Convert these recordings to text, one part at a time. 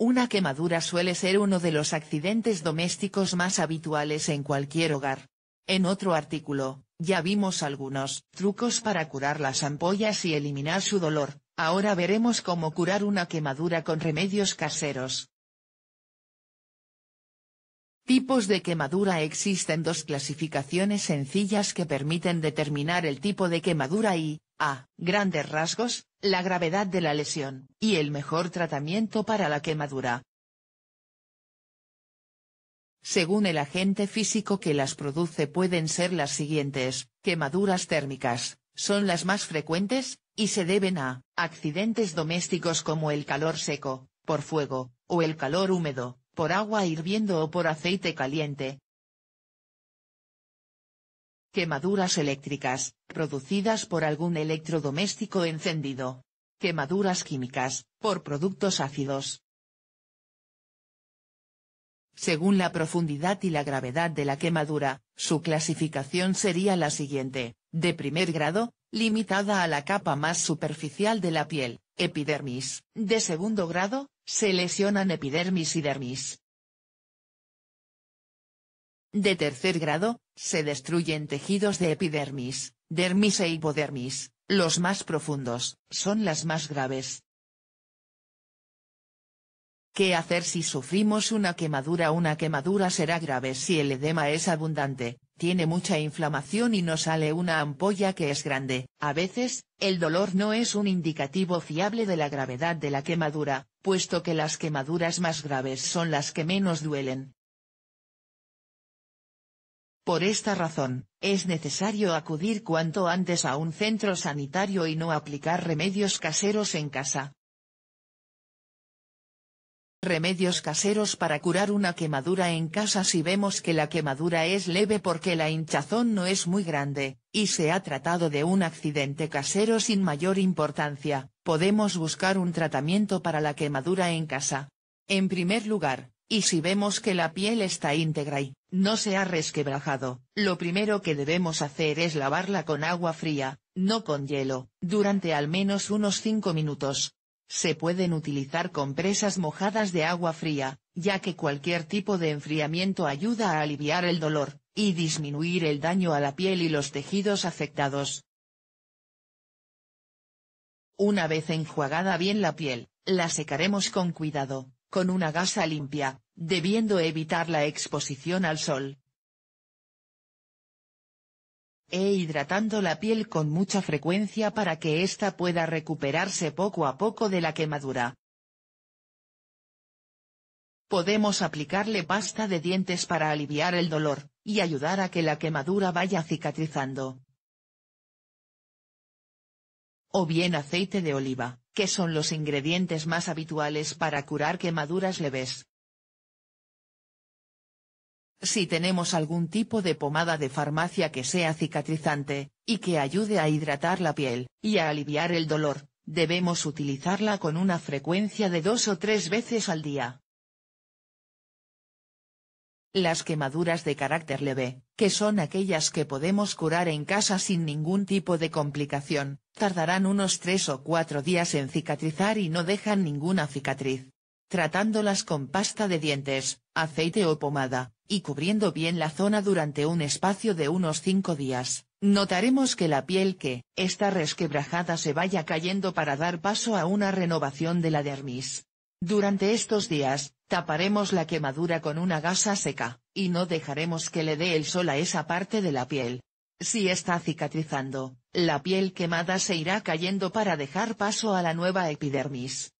Una quemadura suele ser uno de los accidentes domésticos más habituales en cualquier hogar. En otro artículo, ya vimos algunos trucos para curar las ampollas y eliminar su dolor, ahora veremos cómo curar una quemadura con remedios caseros. Tipos de quemadura Existen dos clasificaciones sencillas que permiten determinar el tipo de quemadura y, a grandes rasgos, la gravedad de la lesión, y el mejor tratamiento para la quemadura. Según el agente físico que las produce pueden ser las siguientes, quemaduras térmicas, son las más frecuentes, y se deben a, accidentes domésticos como el calor seco, por fuego, o el calor húmedo, por agua hirviendo o por aceite caliente, Quemaduras eléctricas, producidas por algún electrodoméstico encendido. Quemaduras químicas, por productos ácidos. Según la profundidad y la gravedad de la quemadura, su clasificación sería la siguiente, de primer grado, limitada a la capa más superficial de la piel, epidermis, de segundo grado, se lesionan epidermis y dermis, de tercer grado, se destruyen tejidos de epidermis, dermis e hipodermis, los más profundos, son las más graves. ¿Qué hacer si sufrimos una quemadura? Una quemadura será grave si el edema es abundante, tiene mucha inflamación y no sale una ampolla que es grande. A veces, el dolor no es un indicativo fiable de la gravedad de la quemadura, puesto que las quemaduras más graves son las que menos duelen. Por esta razón, es necesario acudir cuanto antes a un centro sanitario y no aplicar remedios caseros en casa. Remedios caseros para curar una quemadura en casa si vemos que la quemadura es leve porque la hinchazón no es muy grande, y se ha tratado de un accidente casero sin mayor importancia, podemos buscar un tratamiento para la quemadura en casa. En primer lugar, y si vemos que la piel está íntegra y no se ha resquebrajado, lo primero que debemos hacer es lavarla con agua fría, no con hielo, durante al menos unos 5 minutos. Se pueden utilizar compresas mojadas de agua fría, ya que cualquier tipo de enfriamiento ayuda a aliviar el dolor, y disminuir el daño a la piel y los tejidos afectados. Una vez enjuagada bien la piel, la secaremos con cuidado, con una gasa limpia, debiendo evitar la exposición al sol. E hidratando la piel con mucha frecuencia para que ésta pueda recuperarse poco a poco de la quemadura. Podemos aplicarle pasta de dientes para aliviar el dolor, y ayudar a que la quemadura vaya cicatrizando. O bien aceite de oliva, que son los ingredientes más habituales para curar quemaduras leves. Si tenemos algún tipo de pomada de farmacia que sea cicatrizante, y que ayude a hidratar la piel, y a aliviar el dolor, debemos utilizarla con una frecuencia de dos o tres veces al día. Las quemaduras de carácter leve, que son aquellas que podemos curar en casa sin ningún tipo de complicación, tardarán unos tres o cuatro días en cicatrizar y no dejan ninguna cicatriz. Tratándolas con pasta de dientes, aceite o pomada, y cubriendo bien la zona durante un espacio de unos cinco días, notaremos que la piel que está resquebrajada se vaya cayendo para dar paso a una renovación de la dermis. Durante estos días, Taparemos la quemadura con una gasa seca, y no dejaremos que le dé el sol a esa parte de la piel. Si está cicatrizando, la piel quemada se irá cayendo para dejar paso a la nueva epidermis.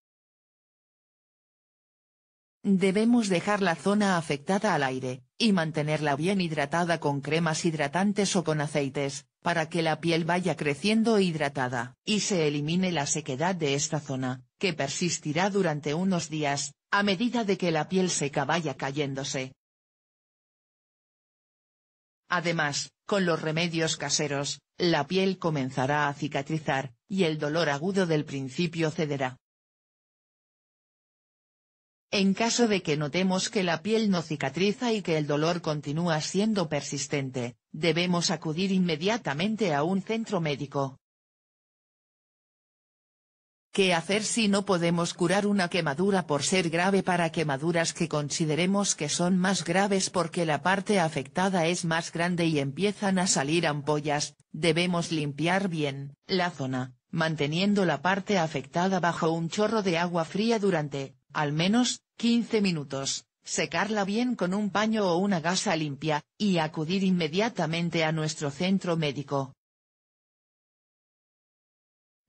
Debemos dejar la zona afectada al aire, y mantenerla bien hidratada con cremas hidratantes o con aceites, para que la piel vaya creciendo hidratada, y se elimine la sequedad de esta zona, que persistirá durante unos días, a medida de que la piel seca vaya cayéndose. Además, con los remedios caseros, la piel comenzará a cicatrizar, y el dolor agudo del principio cederá. En caso de que notemos que la piel no cicatriza y que el dolor continúa siendo persistente, debemos acudir inmediatamente a un centro médico. ¿Qué hacer si no podemos curar una quemadura por ser grave para quemaduras que consideremos que son más graves porque la parte afectada es más grande y empiezan a salir ampollas? Debemos limpiar bien la zona, manteniendo la parte afectada bajo un chorro de agua fría durante, al menos, 15 minutos, secarla bien con un paño o una gasa limpia, y acudir inmediatamente a nuestro centro médico.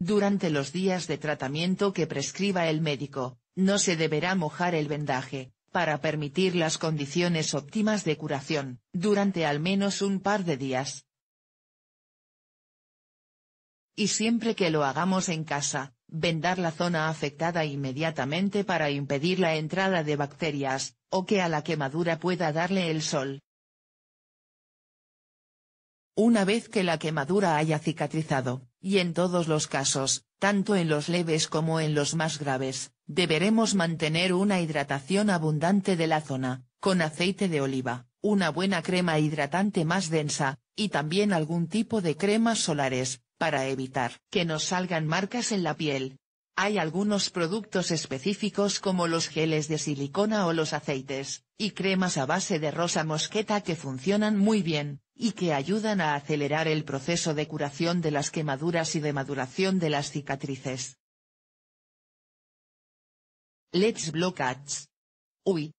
Durante los días de tratamiento que prescriba el médico, no se deberá mojar el vendaje, para permitir las condiciones óptimas de curación, durante al menos un par de días. Y siempre que lo hagamos en casa, vendar la zona afectada inmediatamente para impedir la entrada de bacterias, o que a la quemadura pueda darle el sol una vez que la quemadura haya cicatrizado, y en todos los casos, tanto en los leves como en los más graves, deberemos mantener una hidratación abundante de la zona, con aceite de oliva, una buena crema hidratante más densa, y también algún tipo de cremas solares, para evitar que nos salgan marcas en la piel. Hay algunos productos específicos como los geles de silicona o los aceites, y cremas a base de rosa mosqueta que funcionan muy bien, y que ayudan a acelerar el proceso de curación de las quemaduras y de maduración de las cicatrices. Let's ads. Uy,